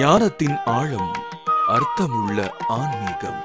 ஞானத்தின் ஆழம் அர்த்தமுள்ள ஆன்மீகம்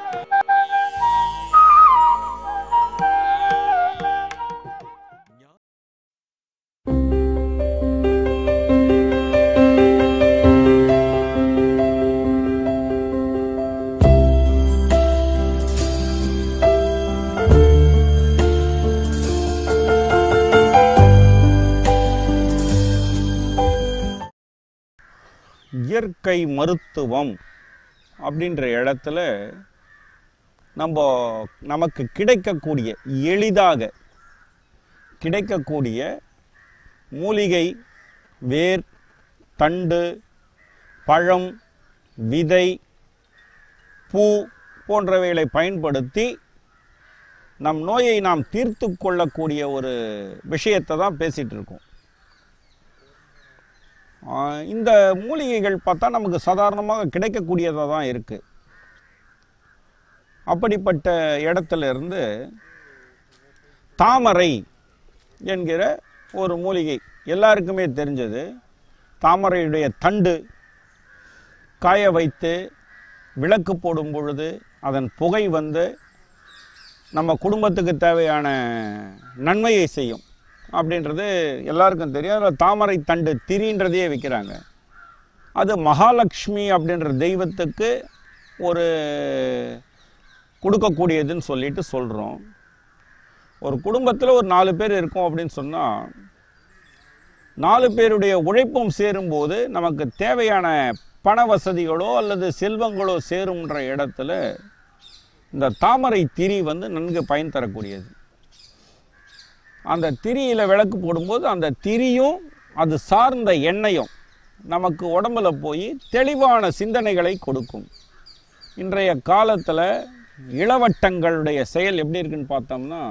இயற்கை மருத்துவம் அப்படின்ற இடத்துல நம்ம நமக்கு கிடைக்கக்கூடிய எளிதாக கிடைக்கக்கூடிய மூலிகை வேர் தண்டு பழம் விதை பூ போன்றவைகளை பயன்படுத்தி நம் நோயை நாம் தீர்த்து கொள்ளக்கூடிய ஒரு விஷயத்தை தான் பேசிகிட்டு இருக்கோம் இந்த மூலிகைகள் பார்த்தா நமக்கு சாதாரணமாக கிடைக்கக்கூடியதாக தான் இருக்குது அப்படிப்பட்ட இடத்துல இருந்து தாமரை என்கிற ஒரு மூலிகை எல்லாருக்குமே தெரிஞ்சது தாமரையுடைய தண்டு காய வைத்து விளக்கு போடும் பொழுது அதன் புகை வந்து நம்ம குடும்பத்துக்கு தேவையான நன்மையை செய்யும் அப்படின்றது எல்லாருக்கும் தெரியும் அதில் தாமரை தண்டு திரின்றதையே விற்கிறாங்க அது மகாலட்சுமி அப்படின்ற தெய்வத்துக்கு ஒரு கொடுக்கக்கூடியதுன்னு சொல்லிட்டு சொல்கிறோம் ஒரு குடும்பத்தில் ஒரு நாலு பேர் இருக்கும் அப்படின்னு சொன்னால் நாலு பேருடைய உழைப்பும் சேரும்போது நமக்கு தேவையான பண வசதிகளோ அல்லது செல்வங்களோ சேரும்ன்ற இடத்துல இந்த தாமரை திரி வந்து நன்கு பயன் தரக்கூடியது அந்த திரியில் விளக்கு போடும்போது அந்த திரியும் அது சார்ந்த எண்ணெயும் நமக்கு உடம்புல போய் தெளிவான சிந்தனைகளை கொடுக்கும் இன்றைய காலத்தில் இளவட்டங்களுடைய செயல் எப்படி இருக்குன்னு பார்த்தோம்னா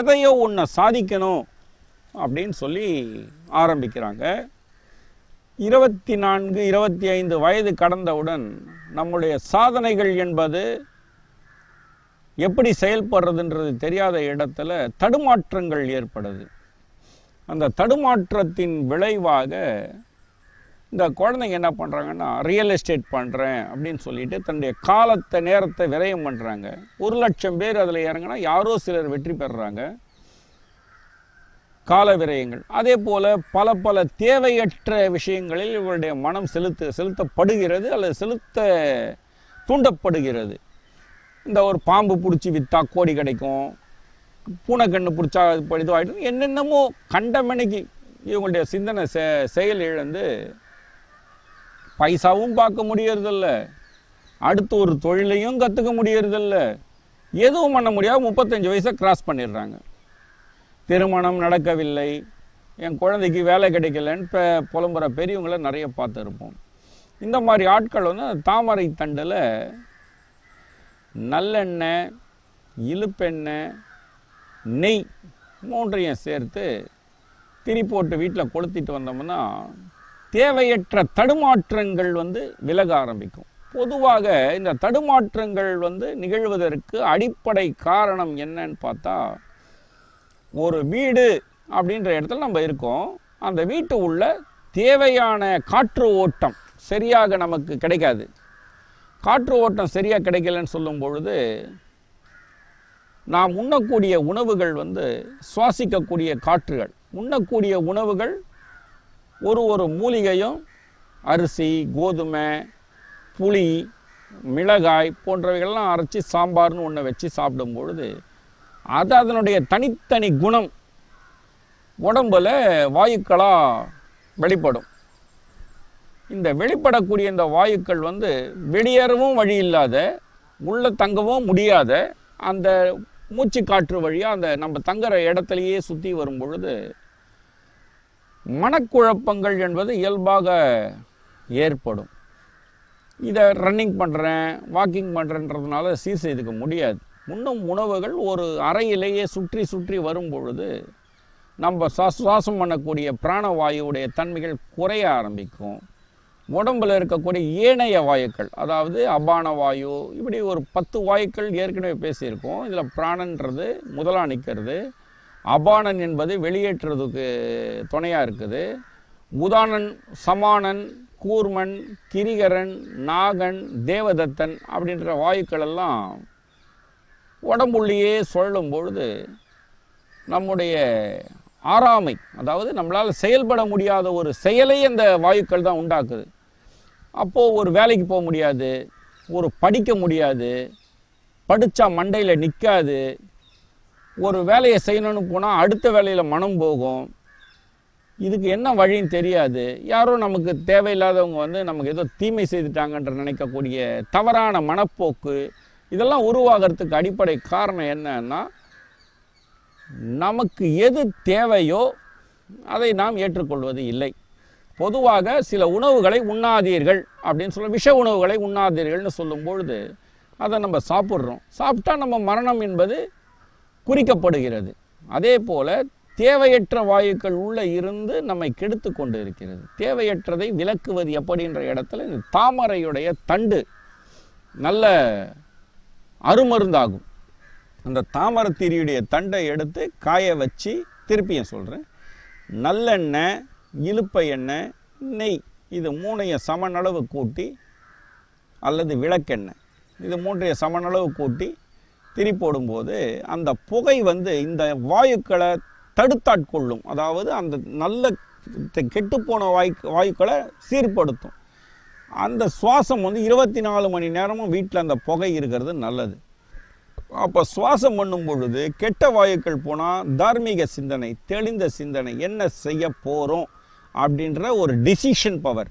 எதையோ ஒன்றை சாதிக்கணும் அப்படின்னு சொல்லி ஆரம்பிக்கிறாங்க இருபத்தி நான்கு இருபத்தி ஐந்து வயது கடந்தவுடன் நம்முடைய சாதனைகள் என்பது எப்படி செயல்படுறதுன்றது தெரியாத இடத்துல தடுமாற்றங்கள் ஏற்படுது அந்த தடுமாற்றத்தின் விளைவாக இந்த குழந்தைங்க என்ன பண்ணுறாங்கன்னா ரியல் எஸ்டேட் பண்ணுறேன் அப்படின்னு சொல்லிட்டு தன்னுடைய காலத்தை நேரத்தை விரயம் பண்ணுறாங்க ஒரு லட்சம் பேர் அதில் இறங்கினா யாரோ சிலர் வெற்றி பெறுறாங்க கால விரயங்கள் அதே போல் பல பல தேவையற்ற விஷயங்களில் இவருடைய மனம் செலுத்து செலுத்தப்படுகிறது அல்லது செலுத்த தூண்டப்படுகிறது இந்த ஒரு பாம்பு பிடிச்சி விற்றா கோடி கிடைக்கும் பூனை கண்ணு பிடிச்சா இது இதுவாகிடும் என்னென்னமோ கண்டமணிக்கு இவங்களுடைய சிந்தனை செ செயல் இழந்து பைசாவும் பார்க்க முடியறதில்ல அடுத்து ஒரு தொழிலையும் கற்றுக்க முடியறதில்ல எதுவும் பண்ண முடியாது முப்பத்தஞ்சு வயசை கிராஸ் பண்ணிடுறாங்க திருமணம் நடக்கவில்லை என் குழந்தைக்கு வேலை கிடைக்கலன்னு இப்போ புலம்புற பெரியவங்கள நிறைய பார்த்துருப்போம் இந்த மாதிரி ஆட்கள் வந்து தாமரை தண்டில் நல்லெண்ணெய் இழுப்பெண்ணெய் நெய் மூன்றையும் சேர்த்து திரி போட்டு வீட்டில் கொளுத்திட்டு வந்தோம்னா தேவையற்ற தடுமாற்றங்கள் வந்து விலக ஆரம்பிக்கும் பொதுவாக இந்த தடுமாற்றங்கள் வந்து நிகழ்வதற்கு அடிப்படை காரணம் என்னன்னு பார்த்தா ஒரு வீடு அப்படின்ற இடத்துல நம்ம இருக்கோம் அந்த வீட்டு உள்ள தேவையான காற்று ஓட்டம் சரியாக நமக்கு கிடைக்காது காற்று ஓட்டம் சரியாக கிடைக்கலன்னு சொல்லும் பொழுது நாம் உண்ணக்கூடிய உணவுகள் வந்து சுவாசிக்கக்கூடிய காற்றுகள் உண்ணக்கூடிய உணவுகள் ஒரு ஒரு மூலிகையும் அரிசி கோதுமை புளி மிளகாய் போன்றவைகள்லாம் அரைச்சி சாம்பார்னு ஒன்று வச்சு சாப்பிடும் பொழுது அது அதனுடைய தனித்தனி குணம் உடம்பில் வாயுக்களாக வெளிப்படும் இந்த வெளிப்படக்கூடிய இந்த வாயுக்கள் வந்து வெளியேறவும் வழி இல்லாத உள்ளே தங்கவும் முடியாத அந்த மூச்சு காற்று வழியாக அந்த நம்ம தங்குற இடத்துலையே சுற்றி வரும் பொழுது மனக்குழப்பங்கள் என்பது இயல்பாக ஏற்படும் இதை ரன்னிங் பண்ணுறேன் வாக்கிங் பண்ணுறேன்றதுனால சீர் செய்துக்க முடியாது உண்ணும் உணவுகள் ஒரு அறையிலேயே சுற்றி சுற்றி வரும் பொழுது நம்ம சுவாசம் பண்ணக்கூடிய பிராணவாயுடைய தன்மைகள் குறைய ஆரம்பிக்கும் உடம்பில் இருக்கக்கூடிய ஏனைய வாயுக்கள் அதாவது அபான வாயு இப்படி ஒரு பத்து வாயுக்கள் ஏற்கனவே பேசியிருக்கோம் இதில் பிராணன்றது முதலாக நிற்கிறது அபானன் என்பது வெளியேற்றுறதுக்கு துணையாக இருக்குது உதானன் சமானன் கூர்மன் கிரிகரன் நாகன் தேவதத்தன் அப்படின்ற வாயுக்கள் எல்லாம் உடம்புள்ளேயே சொல்லும் பொழுது நம்முடைய ஆறாமை அதாவது நம்மளால் செயல்பட முடியாத ஒரு செயலை அந்த வாயுக்கள் தான் உண்டாக்குது அப்போது ஒரு வேலைக்கு போக முடியாது ஒரு படிக்க முடியாது படித்தா மண்டையில் நிற்காது ஒரு வேலையை செய்யணும்னு போனால் அடுத்த வேலையில் மனம் போகும் இதுக்கு என்ன வழின்னு தெரியாது யாரோ நமக்கு தேவையில்லாதவங்க வந்து நமக்கு ஏதோ தீமை செய்துட்டாங்கன்ற நினைக்கக்கூடிய தவறான மனப்போக்கு இதெல்லாம் உருவாகிறதுக்கு அடிப்படை காரணம் என்னன்னா நமக்கு எது தேவையோ அதை நாம் ஏற்றுக்கொள்வது இல்லை பொதுவாக சில உணவுகளை உண்ணாதீர்கள் அப்படின்னு சொல்ல விஷ உணவுகளை உண்ணாதீர்கள்னு சொல்லும்பொழுது அதை நம்ம சாப்பிட்றோம் சாப்பிட்டா நம்ம மரணம் என்பது குறிக்கப்படுகிறது அதே போல் தேவையற்ற வாயுக்கள் உள்ளே இருந்து நம்மை கெடுத்து கொண்டு இருக்கிறது தேவையற்றதை விளக்குவது எப்படின்ற இடத்துல இந்த தாமரையுடைய தண்டு நல்ல அருமருந்தாகும் அந்த தாமரத்திரியுடைய தண்டை எடுத்து காய வச்சு திருப்பியும் சொல்கிறேன் நல்லெண்ணெய் இழுப்ப எண்ணெய் நெய் இது மூணைய சமனளவு கூட்டி அல்லது விளக்கெண்ணெய் இது மூன்றைய சமனளவு கூட்டி திரி போடும்போது அந்த புகை வந்து இந்த வாயுக்களை தடுத்தாட்கொள்ளும் அதாவது அந்த நல்ல கெட்டுப்போன வாயு வாயுக்களை சீர்படுத்தும் அந்த சுவாசம் வந்து இருபத்தி நாலு மணி நேரமும் வீட்டில் அந்த புகை இருக்கிறது நல்லது அப்போ சுவாசம் பண்ணும் பொழுது கெட்ட வாயுக்கள் போனால் தார்மீக சிந்தனை தெளிந்த சிந்தனை என்ன செய்ய போகிறோம் அப்படின்ற ஒரு டிசிஷன் பவர்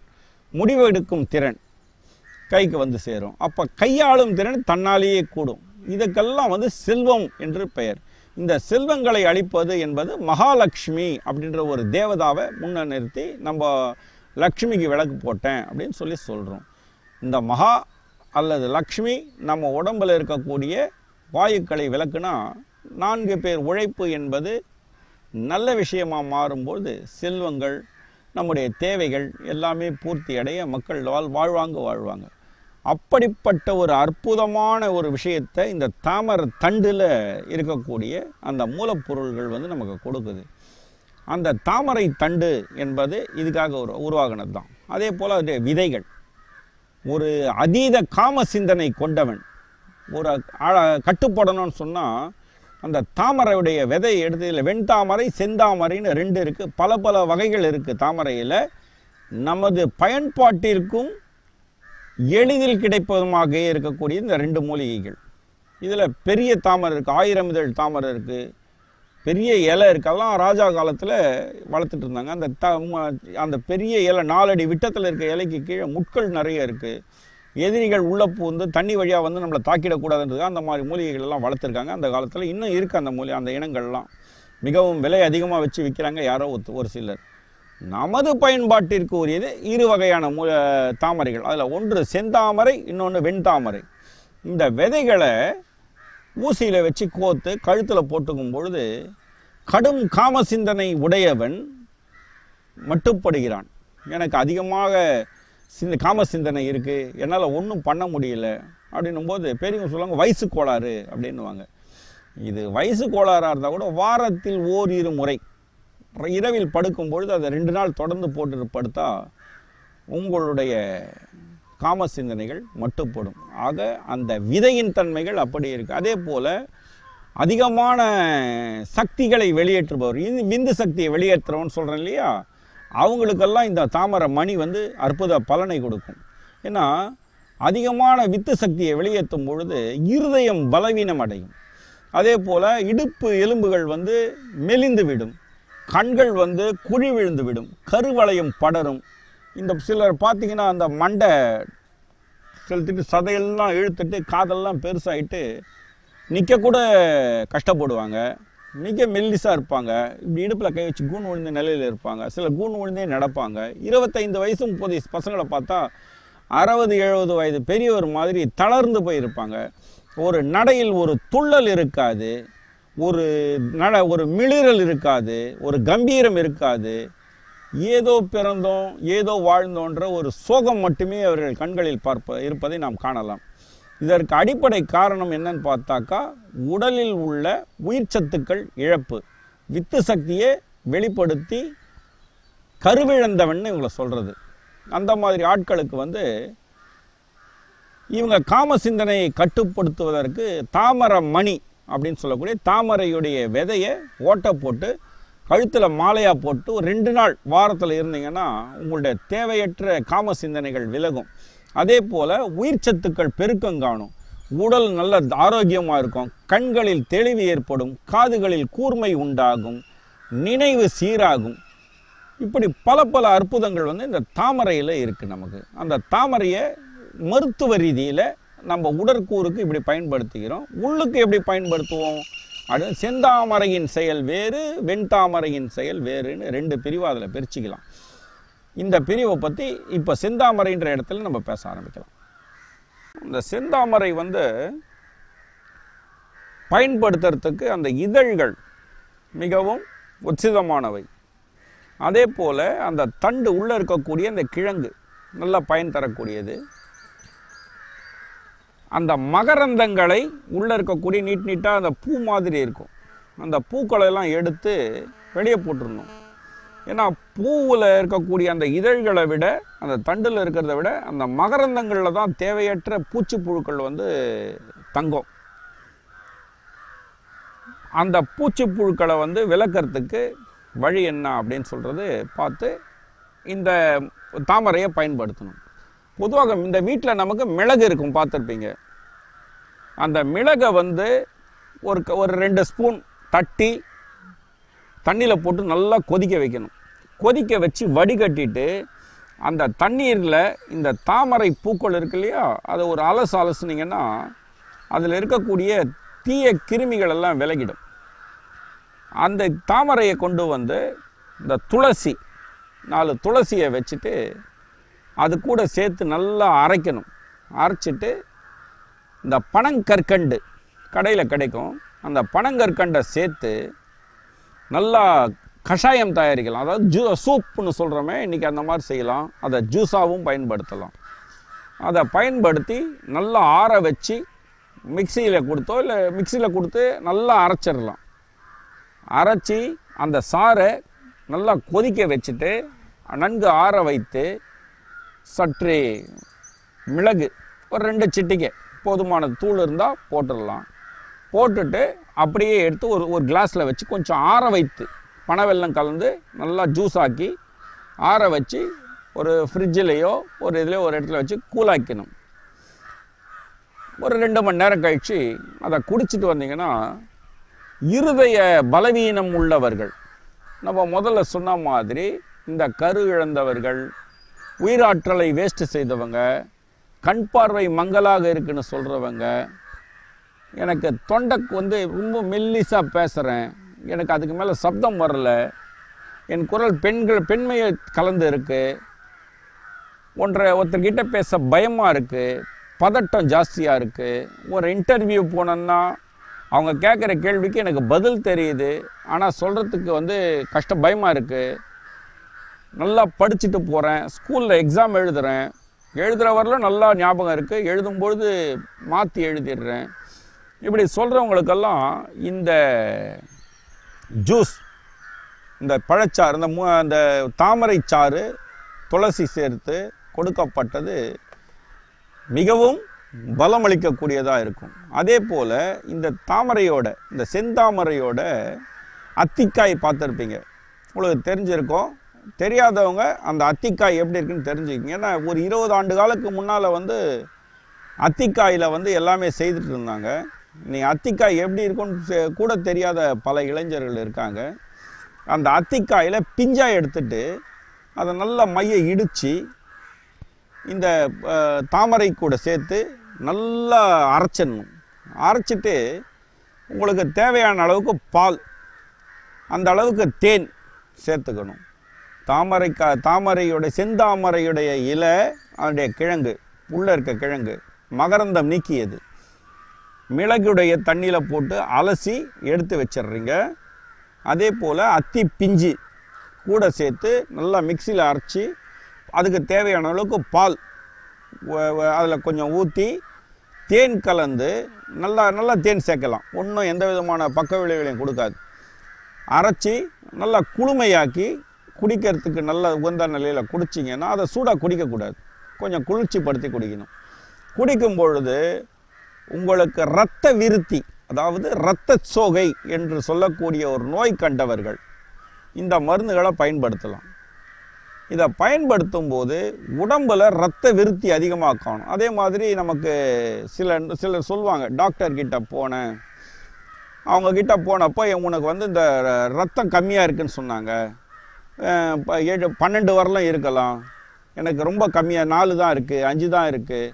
முடிவெடுக்கும் திறன் கைக்கு வந்து சேரும் அப்போ கையாளும் திறன் தன்னாலேயே கூடும் இதுக்கெல்லாம் வந்து செல்வம் என்று பெயர் இந்த செல்வங்களை அளிப்பது என்பது மகாலட்சுமி அப்படின்ற ஒரு தேவதாவை முன்ன நிறுத்தி நம்ம லக்ஷ்மிக்கு விளக்கு போட்டேன் அப்படின்னு சொல்லி சொல்கிறோம் இந்த மகா அல்லது லக்ஷ்மி நம்ம உடம்பில் இருக்கக்கூடிய வாயுக்களை விளக்குனா நான்கு பேர் உழைப்பு என்பது நல்ல விஷயமாக மாறும்போது செல்வங்கள் நம்முடைய தேவைகள் எல்லாமே பூர்த்தி அடைய மக்கள் வாழ் வாழ்வாங்க வாழ்வாங்க அப்படிப்பட்ட ஒரு அற்புதமான ஒரு விஷயத்தை இந்த தாமர தண்டில் இருக்கக்கூடிய அந்த மூலப்பொருள்கள் வந்து நமக்கு கொடுக்குது அந்த தாமரை தண்டு என்பது இதுக்காக ஒரு உருவாகினது தான் அதே போல் அதே விதைகள் ஒரு அதீத காம சிந்தனை கொண்டவன் ஒரு கட்டுப்படணும்னு சொன்னால் அந்த தாமரையுடைய விதை எடுத்ததில் வெண்தாமரை செந்தாமரைன்னு ரெண்டு இருக்குது பல பல வகைகள் இருக்குது தாமரையில் நமது பயன்பாட்டிற்கும் எளிதில் கிடைப்பதுமாக இருக்கக்கூடிய இந்த ரெண்டு மூலிகைகள் இதில் பெரிய தாமரை இருக்குது ஆயிரம் இதழ் தாமரை இருக்குது பெரிய இலை இருக்கெல்லாம் ராஜா காலத்தில் வளர்த்துட்டு இருந்தாங்க அந்த த அந்த பெரிய இலை நாலடி விட்டத்தில் இருக்க இலைக்கு கீழே முட்கள் நிறைய இருக்குது எதிரிகள் உள்ளே பூந்து தண்ணி வழியாக வந்து நம்மளை தாக்கிடக்கூடாதுன்றது அந்த மாதிரி மூலிகைகள் எல்லாம் வளர்த்துருக்காங்க அந்த காலத்தில் இன்னும் இருக்குது அந்த மூலிகை அந்த இனங்கள்லாம் மிகவும் விலை அதிகமாக வச்சு விற்கிறாங்க யாரோ ஒரு சிலர் நமது பயன்பாட்டிற்கு உரியது இரு வகையான மூ தாமரைகள் அதில் ஒன்று செந்தாமரை இன்னொன்று வெண்தாமரை இந்த விதைகளை ஊசியில் வச்சு கோத்து கழுத்தில் போட்டுக்கும் பொழுது கடும் காம சிந்தனை உடையவன் மட்டுப்படுகிறான் எனக்கு அதிகமாக சிந்த காம சிந்தனை இருக்குது என்னால் ஒன்றும் பண்ண முடியல அப்படின்னும் போது பெரியவங்க சொல்லுவாங்க வயசு கோளாறு அப்படின்வாங்க இது வயசு கோளாறாக இருந்தால் கூட வாரத்தில் ஓரிரு முறை இரவில் படுக்கும் பொழுது அதை ரெண்டு நாள் தொடர்ந்து போட்டு படுத்தா உங்களுடைய காம சிந்தனைகள் மட்டுப்படும் ஆக அந்த விதையின் தன்மைகள் அப்படி இருக்குது அதே போல் அதிகமான சக்திகளை வெளியேற்றுபவர் இது விந்து சக்தியை வெளியேற்றுறோம்னு சொல்கிறேன் இல்லையா அவங்களுக்கெல்லாம் இந்த தாமரை மணி வந்து அற்புத பலனை கொடுக்கும் ஏன்னா அதிகமான வித்து சக்தியை வெளியேற்றும் பொழுது இருதயம் பலவீனம் அடையும் அதே போல் இடுப்பு எலும்புகள் வந்து மெலிந்து விடும் கண்கள் வந்து குழி விழுந்து விடும் கருவளையம் படரும் இந்த சிலர் பார்த்திங்கன்னா அந்த மண்டை செலுத்திட்டு சதையெல்லாம் இழுத்துட்டு காதெல்லாம் பெருசாகிட்டு நிற்கக்கூட கஷ்டப்படுவாங்க மிக மெல்லிசாக இருப்பாங்க இப்படி இடுப்பில் கை வச்சு கூண் விழுந்த நிலையில் இருப்பாங்க சில கூண் விழுந்தே நடப்பாங்க இருபத்தைந்து வயசு முப்பது வயசு பசங்களை பார்த்தா அறுபது எழுபது வயது பெரியவர் மாதிரி தளர்ந்து போயிருப்பாங்க ஒரு நடையில் ஒரு துள்ளல் இருக்காது ஒரு நட ஒரு மிளிரல் இருக்காது ஒரு கம்பீரம் இருக்காது ஏதோ பிறந்தோம் ஏதோ வாழ்ந்தோன்ற ஒரு சோகம் மட்டுமே அவர்கள் கண்களில் பார்ப்ப இருப்பதை நாம் காணலாம் இதற்கு அடிப்படை காரணம் என்னன்னு பார்த்தாக்கா உடலில் உள்ள உயிர் சத்துக்கள் இழப்பு வித்து சக்தியை வெளிப்படுத்தி கருவிழந்தவன் இவங்களை சொல்கிறது அந்த மாதிரி ஆட்களுக்கு வந்து இவங்க காம சிந்தனையை கட்டுப்படுத்துவதற்கு தாமர மணி அப்படின்னு சொல்லக்கூடிய தாமரையுடைய விதையை ஓட்டை போட்டு கழுத்தில் மாலையாக போட்டு ஒரு ரெண்டு நாள் வாரத்தில் இருந்தீங்கன்னா உங்களுடைய தேவையற்ற காம சிந்தனைகள் விலகும் அதே போல் உயிர் சத்துக்கள் பெருக்கம் காணும் உடல் நல்ல ஆரோக்கியமாக இருக்கும் கண்களில் தெளிவு ஏற்படும் காதுகளில் கூர்மை உண்டாகும் நினைவு சீராகும் இப்படி பல பல அற்புதங்கள் வந்து இந்த தாமரையில் இருக்குது நமக்கு அந்த தாமரையை மருத்துவ ரீதியில் நம்ம உடற்கூறுக்கு இப்படி பயன்படுத்துகிறோம் உள்ளுக்கு எப்படி பயன்படுத்துவோம் அது செந்தாமரையின் செயல் வேறு வெண்தாமரையின் செயல் வேறுன்னு ரெண்டு பிரிவு அதில் பிரிச்சுக்கலாம் இந்த பிரிவை பற்றி இப்போ செந்தாமரைன்ற இடத்துல நம்ம பேச ஆரம்பிக்கலாம் இந்த செந்தாமரை வந்து பயன்படுத்துறதுக்கு அந்த இதழ்கள் மிகவும் உச்சிதமானவை அதே போல் அந்த தண்டு உள்ளே இருக்கக்கூடிய அந்த கிழங்கு நல்லா பயன் தரக்கூடியது அந்த மகரந்தங்களை உள்ளே இருக்கக்கூடிய நீட் நீட்டாக அந்த பூ மாதிரி இருக்கும் அந்த பூக்களை எல்லாம் எடுத்து வெளியே போட்டுருணும் ஏன்னா பூவில் இருக்கக்கூடிய அந்த இதழ்களை விட அந்த தண்டில் இருக்கிறத விட அந்த மகரந்தங்களில் தான் தேவையற்ற பூச்சி புழுக்கள் வந்து தங்கும் அந்த பூச்சி புழுக்களை வந்து விளக்கிறதுக்கு வழி என்ன அப்படின்னு சொல்கிறது பார்த்து இந்த தாமரையை பயன்படுத்தணும் பொதுவாக இந்த வீட்டில் நமக்கு மிளகு இருக்கும் பார்த்துருப்பீங்க அந்த மிளகை வந்து ஒரு ஒரு ரெண்டு ஸ்பூன் தட்டி தண்ணியில் போட்டு நல்லா கொதிக்க வைக்கணும் கொதிக்க வச்சு வடிகட்டிட்டு அந்த தண்ணீரில் இந்த தாமரை பூக்கள் இருக்கு இல்லையா அதை ஒரு அலசு அலசுனீங்கன்னா அதில் இருக்கக்கூடிய தீய கிருமிகள் எல்லாம் விலகிடும் அந்த தாமரையை கொண்டு வந்து இந்த துளசி நாலு துளசியை வச்சுட்டு அது கூட சேர்த்து நல்லா அரைக்கணும் அரைச்சிட்டு இந்த பனங்கற்கண்டு கடையில் கிடைக்கும் அந்த பனங்கற்கண்டை சேர்த்து நல்லா கஷாயம் தயாரிக்கலாம் அதாவது ஜூ சூப்புன்னு சொல்கிறோமே இன்றைக்கி அந்த மாதிரி செய்யலாம் அதை ஜூஸாகவும் பயன்படுத்தலாம் அதை பயன்படுத்தி நல்லா ஆற வச்சு மிக்சியில் கொடுத்தோ இல்லை மிக்சியில் கொடுத்து நல்லா அரைச்சிடலாம் அரைச்சி அந்த சாறை நல்லா கொதிக்க வச்சுட்டு நன்கு ஆற வைத்து சற்று மிளகு ஒரு ரெண்டு சிட்டிக்கை போதுமான தூள் இருந்தால் போட்டுடலாம் போட்டுட்டு அப்படியே எடுத்து ஒரு ஒரு கிளாஸில் வச்சு கொஞ்சம் ஆற வைத்து பனவெல்லம் கலந்து நல்லா ஜூஸ் ஆக்கி ஆற வச்சு ஒரு ஃப்ரிட்ஜிலேயோ ஒரு இதுலேயோ ஒரு இடத்துல வச்சு கூலாக்கணும் ஒரு ரெண்டு மணி நேரம் கழித்து அதை குடிச்சிட்டு வந்தீங்கன்னா இருதய பலவீனம் உள்ளவர்கள் நம்ம முதல்ல சொன்ன மாதிரி இந்த கரு இழந்தவர்கள் உயிராற்றலை வேஸ்ட் செய்தவங்க கண் பார்வை மங்கலாக இருக்குன்னு சொல்கிறவங்க எனக்கு தொண்டைக்கு வந்து ரொம்ப மெல்லிசாக பேசுகிறேன் எனக்கு அதுக்கு மேலே சப்தம் வரல என் குரல் பெண்கள் பெண்மையை கலந்து இருக்குது ஒன்றை ஒருத்தர்கிட்ட பேச பயமாக இருக்குது பதட்டம் ஜாஸ்தியாக இருக்குது ஒரு இன்டர்வியூ போனோன்னா அவங்க கேட்குற கேள்விக்கு எனக்கு பதில் தெரியுது ஆனால் சொல்கிறதுக்கு வந்து கஷ்ட பயமாக இருக்குது நல்லா படிச்சுட்டு போகிறேன் ஸ்கூலில் எக்ஸாம் எழுதுகிறேன் எழுதுகிற வரலும் நல்லா ஞாபகம் இருக்குது எழுதும்பொழுது மாற்றி எழுதிடுறேன் இப்படி சொல்கிறவங்களுக்கெல்லாம் இந்த ஜூஸ் இந்த பழச்சாறு இந்த மூ அந்த தாமரை சாறு துளசி சேர்த்து கொடுக்கப்பட்டது மிகவும் பலம் அளிக்கக்கூடியதாக இருக்கும் அதே போல் இந்த தாமரையோட இந்த செந்தாமரையோட அத்திக்காய் பார்த்துருப்பீங்க உங்களுக்கு தெரிஞ்சிருக்கோம் தெரியாதவங்க அந்த அத்திக்காய் எப்படி இருக்குன்னு தெரிஞ்சுக்கிங்க ஏன்னா ஒரு இருபது ஆண்டு காலத்துக்கு முன்னால் வந்து அத்திக்காயில் வந்து எல்லாமே செய்துட்டு இருந்தாங்க நீ அத்திக்காய் எப்படி இருக்கும்னு கூட தெரியாத பல இளைஞர்கள் இருக்காங்க அந்த அத்திக்காயில் பிஞ்சாய் எடுத்துட்டு அதை நல்லா மைய இடித்து இந்த தாமரை கூட சேர்த்து நல்லா அரைச்சிடணும் அரைச்சிட்டு உங்களுக்கு தேவையான அளவுக்கு பால் அந்த அளவுக்கு தேன் சேர்த்துக்கணும் தாமரை கா தாமரையுடைய செந்தாமரையுடைய இலை அதனுடைய கிழங்கு உள்ளே இருக்க கிழங்கு மகரந்தம் நீக்கியது மிளகுடைய தண்ணியில் போட்டு அலசி எடுத்து வச்சிடுறீங்க அதே போல் அத்தி பிஞ்சு கூட சேர்த்து நல்லா மிக்சியில் அரைச்சி அதுக்கு தேவையான அளவுக்கு பால் அதில் கொஞ்சம் ஊற்றி தேன் கலந்து நல்லா நல்லா தேன் சேர்க்கலாம் ஒன்றும் எந்த விதமான பக்க விளைவுகளையும் கொடுக்காது அரைச்சி நல்லா குளுமையாக்கி குடிக்கிறதுக்கு நல்ல உகந்த நிலையில் குடிச்சிங்கன்னா அதை சூடாக குடிக்கக்கூடாது கொஞ்சம் குளிர்ச்சி படுத்தி குடிக்கணும் குடிக்கும் பொழுது உங்களுக்கு இரத்த விருத்தி அதாவது இரத்த சோகை என்று சொல்லக்கூடிய ஒரு நோய் கண்டவர்கள் இந்த மருந்துகளை பயன்படுத்தலாம் இதை பயன்படுத்தும் போது உடம்பில் ரத்த விருத்தி அதிகமாக்கணும் அதே மாதிரி நமக்கு சில சிலர் சொல்லுவாங்க டாக்டர்கிட்ட போனேன் அவங்கக்கிட்ட போனப்போ உனக்கு வந்து இந்த ரத்தம் கம்மியாக இருக்குன்னு சொன்னாங்க ஏழு பன்னெண்டு வரலாம் இருக்கலாம் எனக்கு ரொம்ப கம்மியாக நாலு தான் இருக்குது அஞ்சு தான் இருக்குது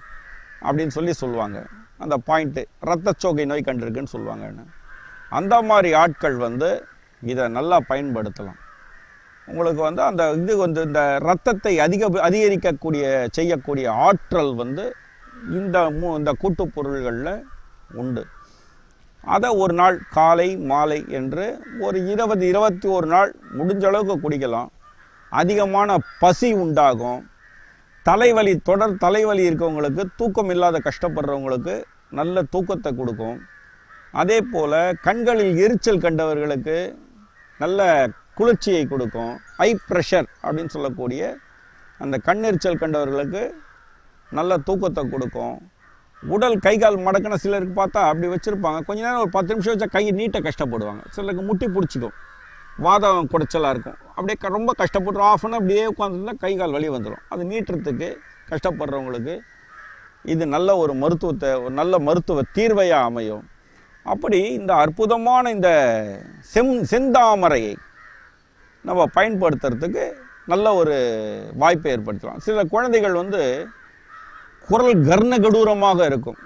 அப்படின்னு சொல்லி சொல்லுவாங்க அந்த பாயிண்ட்டு சோகை நோய் கண்டிருக்குன்னு சொல்லுவாங்கன்னு அந்த மாதிரி ஆட்கள் வந்து இதை நல்லா பயன்படுத்தலாம் உங்களுக்கு வந்து அந்த இது வந்து இந்த ரத்தத்தை அதிக அதிகரிக்கக்கூடிய செய்யக்கூடிய ஆற்றல் வந்து இந்த மூ இந்த கூட்டுப் பொருள்களில் உண்டு அதை ஒரு நாள் காலை மாலை என்று ஒரு இருபது இருபத்தி ஒரு நாள் முடிஞ்ச அளவுக்கு குடிக்கலாம் அதிகமான பசி உண்டாகும் தலைவலி தொடர் தலைவலி இருக்கவங்களுக்கு தூக்கம் இல்லாத கஷ்டப்படுறவங்களுக்கு நல்ல தூக்கத்தை கொடுக்கும் அதே போல் கண்களில் எரிச்சல் கண்டவர்களுக்கு நல்ல குளிர்ச்சியை கொடுக்கும் ஹை ப்ரெஷர் அப்படின்னு சொல்லக்கூடிய அந்த கண்ணெரிச்சல் கண்டவர்களுக்கு நல்ல தூக்கத்தை கொடுக்கும் உடல் கை கால் மடக்கின சிலருக்கு பார்த்தா அப்படி வச்சுருப்பாங்க கொஞ்ச நேரம் ஒரு பத்து நிமிஷம் வச்சா கை நீட்ட கஷ்டப்படுவாங்க சிலருக்கு முட்டி பிடிச்சிக்கும் வாதம் குடைச்சலாக இருக்கும் அப்படியே ரொம்ப கஷ்டப்படுறோம் ஆஃப்னு அப்படியே உட்காந்துருந்தா கை கால் வலி வந்துடும் அது நீட்டுறதுக்கு கஷ்டப்படுறவங்களுக்கு இது நல்ல ஒரு மருத்துவத்தை ஒரு நல்ல மருத்துவ தீர்வையாக அமையும் அப்படி இந்த அற்புதமான இந்த செம் செந்தாமரையை நம்ம பயன்படுத்துறதுக்கு நல்ல ஒரு வாய்ப்பை ஏற்படுத்தலாம் சில குழந்தைகள் வந்து குரல் கர்ண கடூரமாக இருக்கும்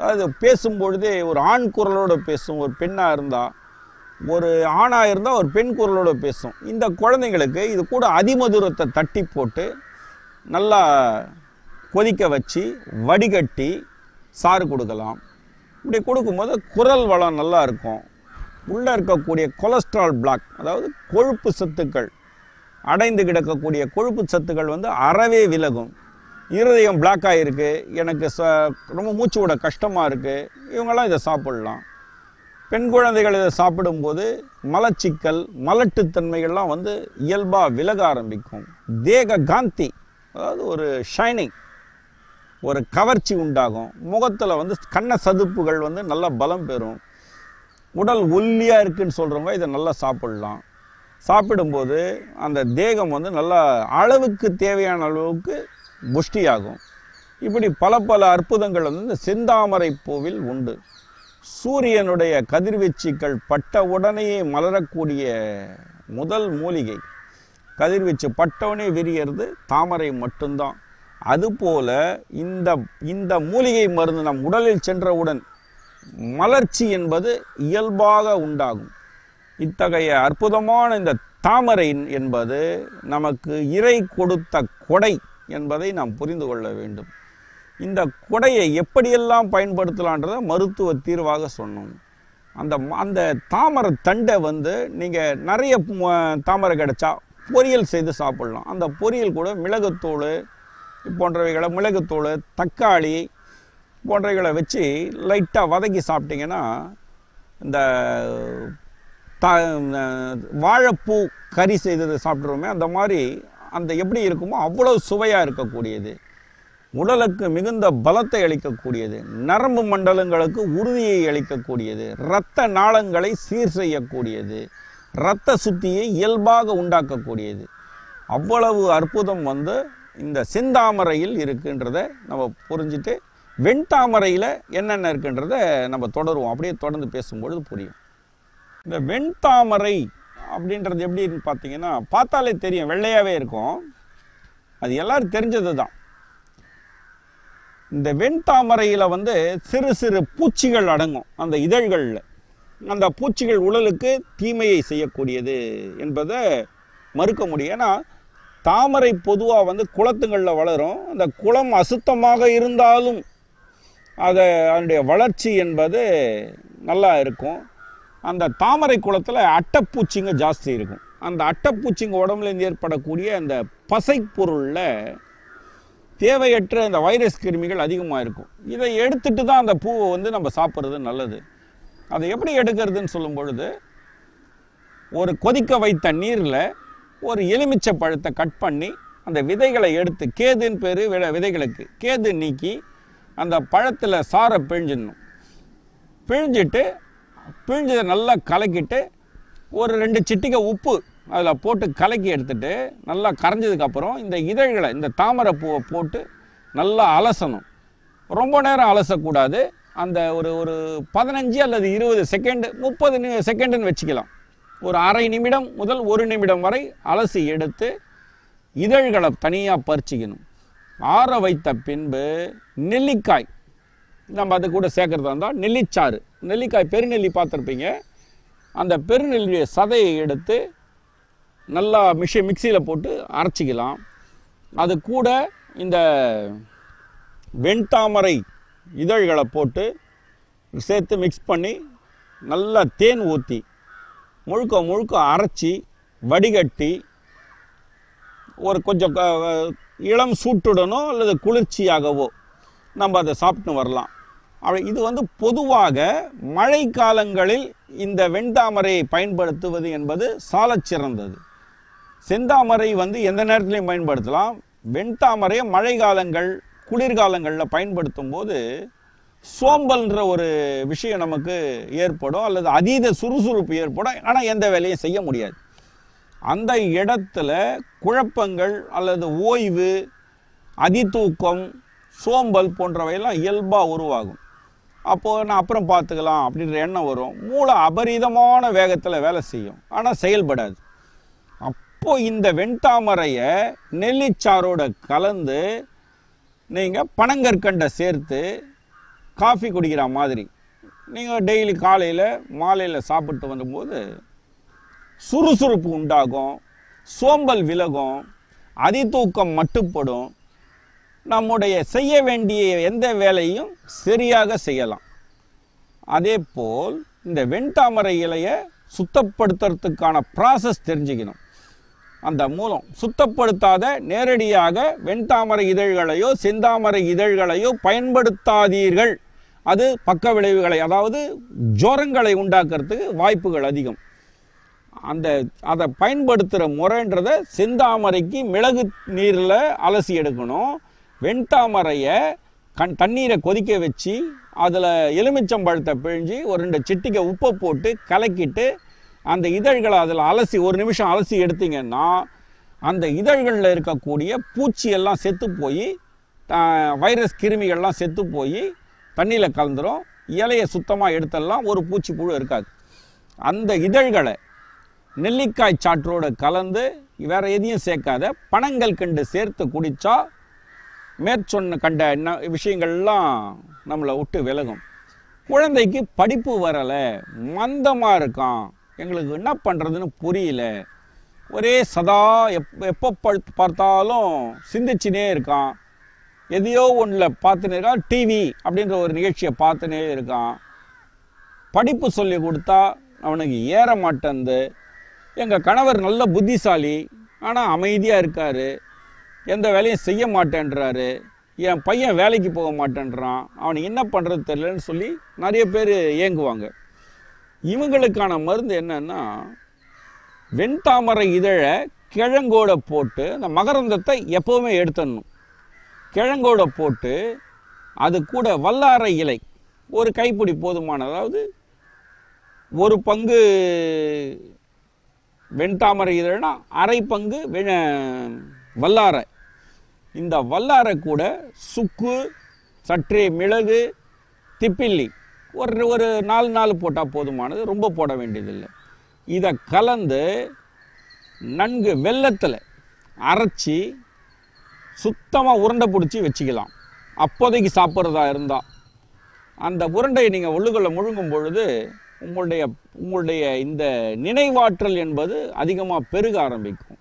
அதாவது பேசும்பொழுதே ஒரு ஆண் குரலோடு பேசும் ஒரு பெண்ணாக இருந்தால் ஒரு ஆணாக இருந்தால் ஒரு பெண் குரலோடு பேசும் இந்த குழந்தைங்களுக்கு இது கூட அதிமதுரத்தை தட்டி போட்டு நல்லா கொதிக்க வச்சு வடிகட்டி சாறு கொடுக்கலாம் இப்படி கொடுக்கும்போது குரல் வளம் நல்லா இருக்கும் உள்ளே இருக்கக்கூடிய கொலஸ்ட்ரால் பிளாக் அதாவது கொழுப்பு சத்துக்கள் அடைந்து கிடக்கக்கூடிய கொழுப்பு சத்துக்கள் வந்து அறவே விலகும் இருதயம் பிளாக் ஆகிருக்கு எனக்கு ச ரொம்ப மூச்சு விட கஷ்டமாக இருக்குது இவங்களாம் இதை சாப்பிட்லாம் பெண் குழந்தைகள் இதை சாப்பிடும்போது மலச்சிக்கல் மலட்டுத்தன்மைகள்லாம் வந்து இயல்பாக விலக ஆரம்பிக்கும் தேக காந்தி அதாவது ஒரு ஷைனிங் ஒரு கவர்ச்சி உண்டாகும் முகத்தில் வந்து கண்ண சதுப்புகள் வந்து நல்லா பலம் பெறும் உடல் ஒல்லியாக இருக்குதுன்னு சொல்கிறவங்க இதை நல்லா சாப்பிட்லாம் சாப்பிடும்போது அந்த தேகம் வந்து நல்லா அளவுக்கு தேவையான அளவுக்கு புஷ்டியாகும் இப்படி பல பல அற்புதங்கள் வந்து இந்த செந்தாமரை பூவில் உண்டு சூரியனுடைய கதிர்வீச்சுக்கள் பட்ட உடனேயே மலரக்கூடிய முதல் மூலிகை கதிர்வீச்சு பட்டவனே விரியறது தாமரை மட்டும்தான் அதுபோல இந்த இந்த மூலிகை மருந்து நம் உடலில் சென்றவுடன் மலர்ச்சி என்பது இயல்பாக உண்டாகும் இத்தகைய அற்புதமான இந்த தாமரை என்பது நமக்கு இறை கொடுத்த கொடை என்பதை நாம் புரிந்து கொள்ள வேண்டும் இந்த கொடையை எப்படியெல்லாம் பயன்படுத்தலான்றதை மருத்துவ தீர்வாக சொன்னோம் அந்த அந்த தாமரை தண்டை வந்து நீங்கள் நிறைய தாமரை கிடச்சா பொரியல் செய்து சாப்பிட்லாம் அந்த பொரியல் கூட மிளகுத்தூள் போன்றவைகளை மிளகுத்தூள் தக்காளி போன்றவைகளை வச்சு லைட்டாக வதக்கி சாப்பிட்டிங்கன்னா இந்த த வாழைப்பூ கறி செய்தது சாப்பிட்றோமே அந்த மாதிரி அந்த எப்படி இருக்குமோ அவ்வளோ சுவையாக இருக்கக்கூடியது உடலுக்கு மிகுந்த பலத்தை அளிக்கக்கூடியது நரம்பு மண்டலங்களுக்கு உறுதியை அளிக்கக்கூடியது இரத்த நாளங்களை சீர் செய்யக்கூடியது இரத்த சுத்தியை இயல்பாக உண்டாக்கக்கூடியது அவ்வளவு அற்புதம் வந்து இந்த செந்தாமரையில் இருக்குன்றத நம்ம புரிஞ்சுட்டு வெண்தாமரையில் என்னென்ன இருக்குன்றத நம்ம தொடருவோம் அப்படியே தொடர்ந்து பேசும்பொழுது புரியும் இந்த வெண்தாமரை அப்படின்றது எப்படின்னு பார்த்தீங்கன்னா பார்த்தாலே தெரியும் வெள்ளையாகவே இருக்கும் அது எல்லோரும் தெரிஞ்சது தான் இந்த வெண்தாமரையில் வந்து சிறு சிறு பூச்சிகள் அடங்கும் அந்த இதழ்களில் அந்த பூச்சிகள் உடலுக்கு தீமையை செய்யக்கூடியது என்பதை மறுக்க முடியும் ஏன்னா தாமரை பொதுவாக வந்து குளத்துங்களில் வளரும் அந்த குளம் அசுத்தமாக இருந்தாலும் அதை அதனுடைய வளர்ச்சி என்பது நல்லா இருக்கும் அந்த தாமரை குளத்தில் அட்டைப்பூச்சிங்க ஜாஸ்தி இருக்கும் அந்த அட்டைப்பூச்சிங்க உடம்புலேருந்து ஏற்படக்கூடிய அந்த பசை பொருளில் தேவையற்ற இந்த வைரஸ் கிருமிகள் அதிகமாக இருக்கும் இதை எடுத்துட்டு தான் அந்த பூவை வந்து நம்ம சாப்பிட்றது நல்லது அதை எப்படி எடுக்கிறதுன்னு சொல்லும் பொழுது ஒரு கொதிக்க வைத்த நீரில் ஒரு எலுமிச்சை பழத்தை கட் பண்ணி அந்த விதைகளை எடுத்து கேதுன்னு பேர் விட விதைகளுக்கு கேது நீக்கி அந்த பழத்தில் சாரை பிழிஞ்சிடணும் பிழிஞ்சிட்டு பிழிஞ்சதை நல்லா கலக்கிட்டு ஒரு ரெண்டு சிட்டிகை உப்பு அதில் போட்டு கலக்கி எடுத்துகிட்டு நல்லா கரைஞ்சதுக்கப்புறம் இந்த இதழ்களை இந்த தாமரை பூவை போட்டு நல்லா அலசணும் ரொம்ப நேரம் அலசக்கூடாது அந்த ஒரு ஒரு பதினஞ்சு அல்லது இருபது செகண்டு முப்பது செகண்டுன்னு வச்சுக்கலாம் ஒரு அரை நிமிடம் முதல் ஒரு நிமிடம் வரை அலசி எடுத்து இதழ்களை தனியாக பறிச்சிக்கணும் ஆற வைத்த பின்பு நெல்லிக்காய் நம்ம அது கூட சேர்க்குறதா இருந்தால் நெல்லிச்சாறு நெல்லிக்காய் பெருநெல்லி பார்த்துருப்பீங்க அந்த பெருநெல்லியை சதையை எடுத்து நல்லா மிஷி மிக்சியில் போட்டு அரைச்சிக்கலாம் அது கூட இந்த வெண்தாமரை இதழ்களை போட்டு சேர்த்து மிக்ஸ் பண்ணி நல்லா தேன் ஊற்றி முழுக்க முழுக்க அரைச்சி வடிகட்டி ஒரு கொஞ்சம் இளம் சூட்டுடனோ அல்லது குளிர்ச்சியாகவோ நம்ம அதை சாப்பிட்டு வரலாம் இது வந்து பொதுவாக மழை காலங்களில் இந்த வெண்தாமரையை பயன்படுத்துவது என்பது சாலச் சிறந்தது செந்தாமரை வந்து எந்த நேரத்திலையும் பயன்படுத்தலாம் வெண்தாமரையை மழை காலங்கள் குளிர்காலங்களில் பயன்படுத்தும் போது சோம்பல்ன்ற ஒரு விஷயம் நமக்கு ஏற்படும் அல்லது அதீத சுறுசுறுப்பு ஏற்படும் ஆனால் எந்த வேலையும் செய்ய முடியாது அந்த இடத்துல குழப்பங்கள் அல்லது ஓய்வு அதிதூக்கம் சோம்பல் போன்றவையெல்லாம் இயல்பாக உருவாகும் அப்போது நான் அப்புறம் பார்த்துக்கலாம் அப்படின்ற எண்ணம் வரும் மூளை அபரீதமான வேகத்தில் வேலை செய்யும் ஆனால் செயல்படாது அப்போ இந்த வெண்தாமரைய நெல்லிச்சாரோட கலந்து நீங்கள் பனங்கற்கண்டை சேர்த்து காஃபி குடிக்கிற மாதிரி நீங்கள் டெய்லி காலையில் மாலையில் சாப்பிட்டு வரும்போது சுறுசுறுப்பு உண்டாகும் சோம்பல் விலகும் அதிதூக்கம் மட்டுப்படும் நம்முடைய செய்ய வேண்டிய எந்த வேலையும் சரியாக செய்யலாம் அதே போல் இந்த வெண்தாமரை இலையை சுத்தப்படுத்துறதுக்கான ப்ராசஸ் தெரிஞ்சுக்கணும் அந்த மூலம் சுத்தப்படுத்தாத நேரடியாக வெண்தாமரை இதழ்களையோ செந்தாமரை இதழ்களையோ பயன்படுத்தாதீர்கள் அது பக்க விளைவுகளை அதாவது ஜுரங்களை உண்டாக்குறதுக்கு வாய்ப்புகள் அதிகம் அந்த அதை பயன்படுத்துகிற முறைன்றதை செந்தாமரைக்கு மிளகு நீரில் அலசி எடுக்கணும் வெண்தாமரையை கண் தண்ணீரை கொதிக்க வச்சு அதில் எலுமிச்சம்பழத்தை பிழிஞ்சு ஒரு ரெண்டு சிட்டிக்கை உப்பை போட்டு கலக்கிட்டு அந்த இதழ்களை அதில் அலசி ஒரு நிமிஷம் அலசி எடுத்திங்கன்னா அந்த இதழ்களில் இருக்கக்கூடிய பூச்சியெல்லாம் செத்து போய் வைரஸ் கிருமிகள்லாம் செத்து போய் தண்ணியில் கலந்துரும் இலையை சுத்தமாக எடுத்தெல்லாம் ஒரு பூச்சி புழு இருக்காது அந்த இதழ்களை நெல்லிக்காய் சாற்றோடு கலந்து வேறு எதையும் சேர்க்காத பணங்கள் கண்டு சேர்த்து குடித்தா மேற்சொன்ன கண்ட என்ன விஷயங்கள்லாம் நம்மளை விட்டு விலகும் குழந்தைக்கு படிப்பு வரலை மந்தமாக இருக்கான் எங்களுக்கு என்ன பண்ணுறதுன்னு புரியல ஒரே சதா எப் எப்போ பார்த்தாலும் சிந்திச்சுனே இருக்கான் எதையோ ஒன்றில் பார்த்துனே இருக்கான் டிவி அப்படின்ற ஒரு நிகழ்ச்சியை பார்த்துனே இருக்கான் படிப்பு சொல்லி கொடுத்தா அவனுக்கு ஏற மாட்டேன் எங்கள் கணவர் நல்ல புத்திசாலி ஆனால் அமைதியாக இருக்கார் எந்த வேலையும் செய்ய மாட்டேன்றாரு என் பையன் வேலைக்கு போக மாட்டேன்றான் அவனுக்கு என்ன பண்ணுறது தெரிலன்னு சொல்லி நிறைய பேர் இயங்குவாங்க இவங்களுக்கான மருந்து என்னன்னா வெண்தாமரை இதழை கிழங்கோட போட்டு இந்த மகரந்தத்தை எப்போவுமே எடுத்துடணும் கிழங்கோட போட்டு அது கூட வல்லார இலை ஒரு கைப்பிடி போதுமான அதாவது ஒரு பங்கு வெண்தாமரை இதழ்னா அரை பங்கு வல்லார இந்த வல்லாரை கூட சுக்கு சற்றே மிளகு திப்பில்லி ஒரு ஒரு நாலு நாள் போட்டால் போதுமானது ரொம்ப போட வேண்டியதில்லை இதை கலந்து நன்கு வெள்ளத்தில் அரைச்சி சுத்தமாக உருண்டை பிடிச்சி வச்சுக்கலாம் அப்போதைக்கு சாப்பிட்றதா இருந்தால் அந்த உருண்டையை நீங்கள் உள்ளுக்குள்ள முழுங்கும் பொழுது உங்களுடைய உங்களுடைய இந்த நினைவாற்றல் என்பது அதிகமாக பெருக ஆரம்பிக்கும்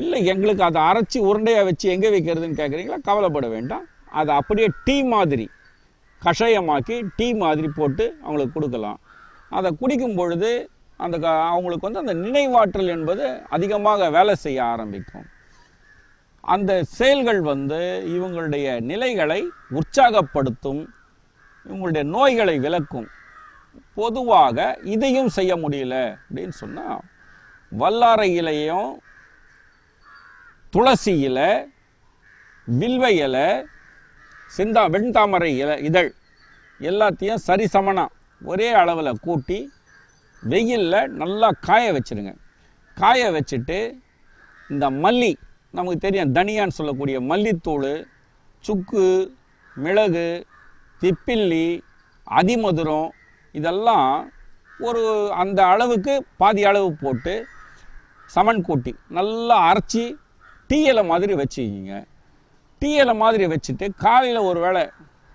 இல்லை எங்களுக்கு அதை அரைச்சி உருண்டையாக வச்சு எங்கே வைக்கிறதுன்னு கேட்குறீங்களா கவலைப்பட வேண்டாம் அதை அப்படியே டீ மாதிரி கஷாயமாக்கி டீ மாதிரி போட்டு அவங்களுக்கு கொடுக்கலாம் அதை குடிக்கும் பொழுது அந்த அவங்களுக்கு வந்து அந்த நினைவாற்றல் என்பது அதிகமாக வேலை செய்ய ஆரம்பிக்கும் அந்த செயல்கள் வந்து இவங்களுடைய நிலைகளை உற்சாகப்படுத்தும் இவங்களுடைய நோய்களை விளக்கும் பொதுவாக இதையும் செய்ய முடியல அப்படின்னு சொன்னால் வல்லார இலையும் துளசி இலை வில்வ இலை சிந்தா வெண்தாமரை இலை இதழ் எல்லாத்தையும் சரிசமனாக ஒரே அளவில் கூட்டி வெயிலில் நல்லா காய வச்சுருங்க காய வச்சுட்டு இந்த மல்லி நமக்கு தெரியும் தனியான்னு சொல்லக்கூடிய மல்லித்தூள் சுக்கு மிளகு திப்பில்லி அதிமதுரம் இதெல்லாம் ஒரு அந்த அளவுக்கு பாதி அளவு போட்டு சமன் கூட்டி நல்லா அரைச்சி டீயலை மாதிரி வச்சுக்கிங்க டீயில் மாதிரி வச்சுட்டு காலையில் ஒரு வேளை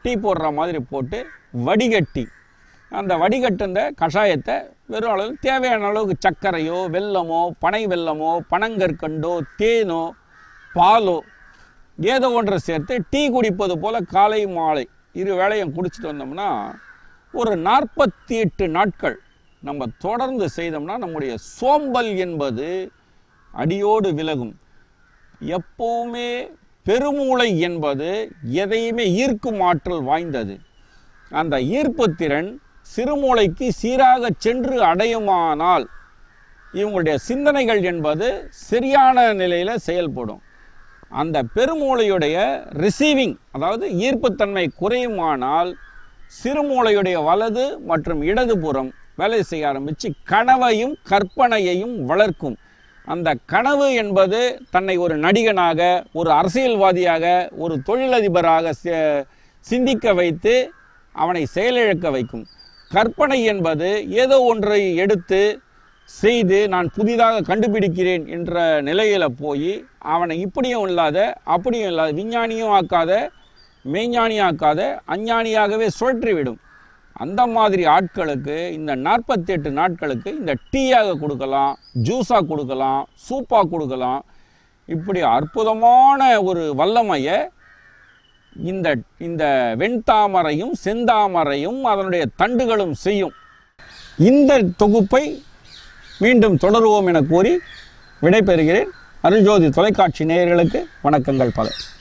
டீ போடுற மாதிரி போட்டு வடிகட்டி அந்த வடிகட்டுந்த கஷாயத்தை வெறும் அளவு தேவையான அளவுக்கு சர்க்கரையோ வெல்லமோ பனை வெல்லமோ பனங்கற்கண்டோ தேனோ பாலோ ஏதோ ஒன்றை சேர்த்து டீ குடிப்பது போல் காலை மாலை இரு வேளையும் குடிச்சிட்டு வந்தோம்னா ஒரு நாற்பத்தி எட்டு நாட்கள் நம்ம தொடர்ந்து செய்தோம்னா நம்முடைய சோம்பல் என்பது அடியோடு விலகும் எப்போவுமே பெருமூளை என்பது எதையுமே ஈர்க்கும் ஆற்றல் வாய்ந்தது அந்த ஈர்ப்பு திறன் சிறுமூளைக்கு சீராக சென்று அடையுமானால் இவங்களுடைய சிந்தனைகள் என்பது சரியான நிலையில் செயல்படும் அந்த பெருமூளையுடைய ரிசீவிங் அதாவது ஈர்ப்புத்தன்மை குறையுமானால் சிறுமூளையுடைய வலது மற்றும் இடதுபுறம் வேலை செய்ய ஆரம்பித்து கனவையும் கற்பனையையும் வளர்க்கும் அந்த கனவு என்பது தன்னை ஒரு நடிகனாக ஒரு அரசியல்வாதியாக ஒரு தொழிலதிபராக சிந்திக்க வைத்து அவனை செயலிழக்க வைக்கும் கற்பனை என்பது ஏதோ ஒன்றை எடுத்து செய்து நான் புதிதாக கண்டுபிடிக்கிறேன் என்ற நிலையில் போய் அவனை இப்படியும் இல்லாத அப்படியும் இல்லாத விஞ்ஞானியும் ஆக்காத மெய்ஞானியும் ஆக்காத அஞ்ஞானியாகவே சுழற்றிவிடும் அந்த மாதிரி ஆட்களுக்கு இந்த நாற்பத்தெட்டு நாட்களுக்கு இந்த டீயாக கொடுக்கலாம் ஜூஸாக கொடுக்கலாம் சூப்பாக கொடுக்கலாம் இப்படி அற்புதமான ஒரு வல்லமையை இந்த இந்த வெண்தாமரையும் செந்தாமரையும் அதனுடைய தண்டுகளும் செய்யும் இந்த தொகுப்பை மீண்டும் தொடருவோம் என கூறி விடைபெறுகிறேன் அருள்ஜோதி தொலைக்காட்சி நேயர்களுக்கு வணக்கங்கள் பல